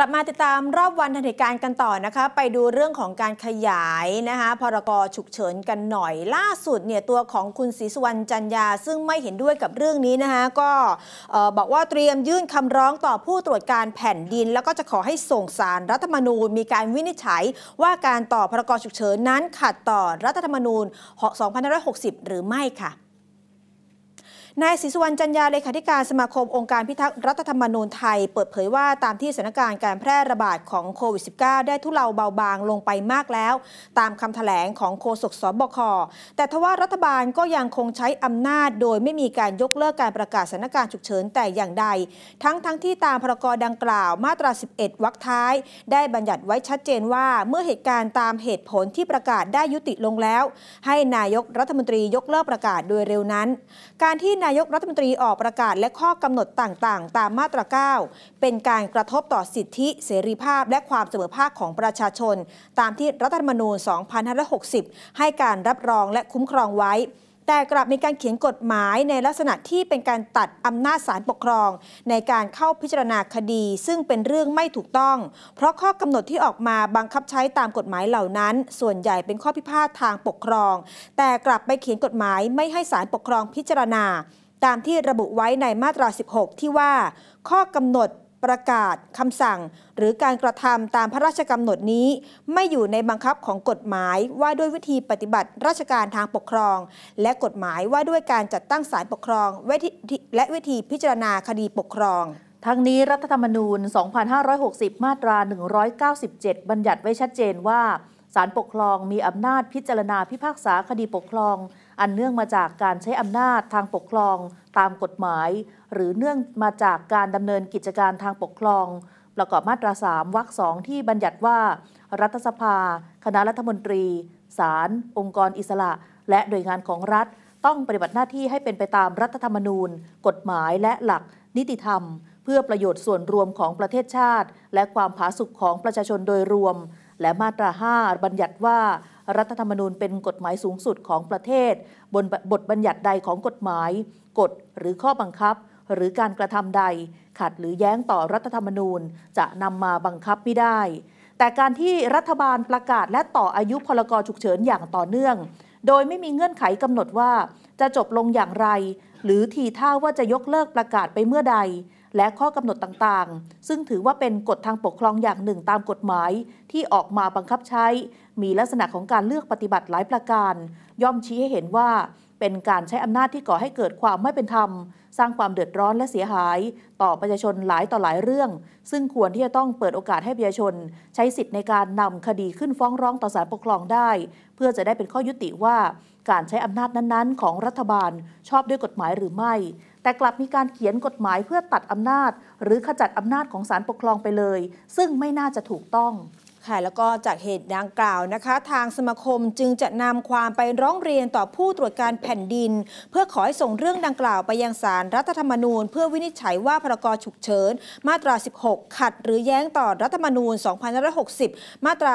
ลับมาติดตามรอบวันทันเหตุการณ์กันต่อนะคะ ไปดูเรื่องของการขยายนะคะพรกฉุกเฉินกันหน่อยล่าสุดเนี่ยตัวของคุณศรีสุวรรณจันยาซึ่งไม่เห็นด้วยกับเรื่องนี้นะคะ ก็บอกว่าเตรียมยื่นคำร้องต่อผู้ตรวจการแผ่นดิน แล้วก็จะขอให้ส่งสารรัฐธรรมนูญมีการวินิจฉัยว่าการต่อพรกฉุกเฉินนั้นขัดต่อรัฐธรรมนูญ2560หรือไม่ค่ะนายศิสุวรรณจันยาเลขาธิการสมาคมองค์การพิทักษ์รัฐธรรมนูญไทยเปิดเผยว่าตามที่สถานการณ์การแพร่ระบาดของโควิด -19 ได้ทุเลาเบาบางลงไปมากแล้ว ตามคำถแถลงของโฆษกสบค แต่ทว่ารัฐบาลก็ยังคงใช้อำนาจ โดยไม่มีการยกเลิกการประกาศสถานการณ์ฉุกเฉินแต่อย่างใด ทั้งทั้งที่ตามพรกดังกล่าวมาตรา11วรรคท้าย ได้บัญญัติไว้ชัดเจนว่าเมื่อเหตุการณ์ตามเหตุผลที่ประกาศได้ยุติลงแล้ว ให้นายกรัฐมนตรียกเลิกประกาศโดยเร็วนั้น การที่นายกรัฐมนตรีออกประกาศและข้อกำหนดต่างๆ ตามมาตรา9เป็นการกระทบต่อสิทธิเสรีภาพและความเสมอภาคของประชาชน ตามที่รัฐธรรมนูญ 2560 ให้การรับรองและคุ้มครองไว้แต่กลับมีการเขียนกฎหมายในลักษณะที่เป็นการตัดอำนาจศาลปกครองในการเข้าพิจารณาคดี ซึ่งเป็นเรื่องไม่ถูกต้อง เพราะข้อกำหนดที่ออกมาบังคับใช้ตามกฎหมายเหล่านั้น ส่วนใหญ่เป็นข้อพิพาททางปกครอง แต่กลับไปเขียนกฎหมายไม่ให้ศาลปกครองพิจารณา ตามที่ระบุไว้ในมาตรา 16 ที่ว่า ข้อกำหนดประกาศ คำสั่งหรือการกระทำตามพระราชกำหนดนี้ ไม่อยู่ในบังคับของกฎหมายว่าด้วยวิธีปฏิบัติราชการทางปกครอง และกฎหมายว่าด้วยการจัดตั้งศาลปกครอง และวิธีพิจารณาคดีปกครอง ทั้งนี้รัฐธรรมนูญ 2560 มาตรา 197 บัญญัติไว้ชัดเจนว่า ศาลปกครองมีอำนาจพิจารณาพิพากษาคดีปกครองอันเนื่องมาจากการใช้อำนาจทางปกครอง ตามกฎหมาย หรือเนื่องมาจากการดำเนินกิจการทางปกครอง ประกอบมาตราสามวรรคสองที่บัญญัติว่า รัฐสภา คณะรัฐมนตรีศาลองค์กรอิสระ และหน่วยงานของรัฐ ต้องปฏิบัติหน้าที่ให้เป็นไปตามรัฐธรรมนูญ กฎหมายและหลักนิติธรรม เพื่อประโยชน์ส่วนรวมของประเทศชาติ และความผาสุกของประชาชนโดยรวม และมาตรา5บัญญัติว่ารัฐธรรมนูญเป็นกฎหมายสูงสุดของประเทศบนบทบัญญัติใดของกฎหมาย กฎหรือข้อบังคับ หรือการกระทำใด ขัดหรือแย้งต่อรัฐธรรมนูญจะนำมาบังคับไม่ได้ แต่การที่รัฐบาลประกาศและต่ออายุพลกรฉุกเฉินอย่างต่อเนื่องโดยไม่มีเงื่อนไขกำหนดว่าจะจบลงอย่างไร หรือทีท่าว่าจะยกเลิกประกาศไปเมื่อใด และข้อกำหนดต่างๆ ซึ่งถือว่าเป็นกฎทางปกครองอย่างหนึ่งตามกฎหมาย ที่ออกมาบังคับใช้ มีลักษณะของการเลือกปฏิบัติหลายประการ ย่อมชี้ให้เห็นว่า เป็นการใช้อำนาจที่ก่อให้เกิดความไม่เป็นธรรม สร้างความเดือดร้อนและเสียหาย ต่อประชาชนหลายต่อหลายเรื่อง ซึ่งควรที่จะต้องเปิดโอกาสให้ประชาชน ใช้สิทธิ์ในการนำคดีขึ้นฟ้องร้องต่อศาลปกครองได้ เพื่อจะได้เป็นข้อยุติว่าการใช้อำนาจนั้นๆ ของรัฐบาลชอบด้วยกฎหมายหรือไม่ แต่กลับมีการเขียนกฎหมายเพื่อตัดอำนาจ หรือขจัดอำนาจของศาลปกครองไปเลย ซึ่งไม่น่าจะถูกต้องค่ะแล้วก็จากเหตุดังกล่าวนะคะ ทางสมาคมจึงจะนำความไปร้องเรียนต่อผู้ตรวจการแผ่นดิน เพื่อขอให้ส่งเรื่องดังกล่าวไปยังศาลรรัฐธรรมนูญ เพื่อวินิจฉัยว่าพรกฉุกเฉินมาตรา 16 ขัด หรือแย้งต่อรัฐธรรมนูญ2560 มาตรา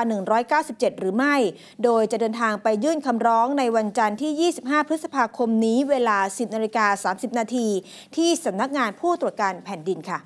197 หรือไม่ โดยจะเดินทางไปยื่นคำร้องในวันจันทร์ที่ 25 พฤษภาคมนี้ เวลา 10นาฬิกา30นาทีที่สำนักงานผู้ตรวจการแผ่นดินค่ะ